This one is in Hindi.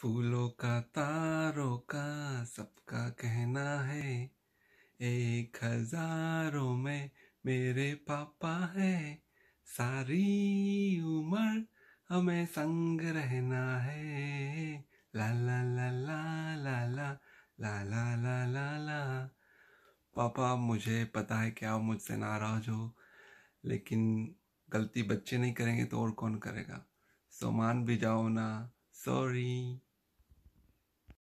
फूलों का तारों का सबका कहना है एक हजारों में मेरे पापा है सारी उम्र हमें संग रहना है ला ला ला ला ला ला ला ला ला ला ला पापा मुझे पता है क्या मुझसे नाराज हो लेकिन गलती बच्चे नहीं करेंगे तो और कौन करेगा सो मान भी जाओ ना सॉरी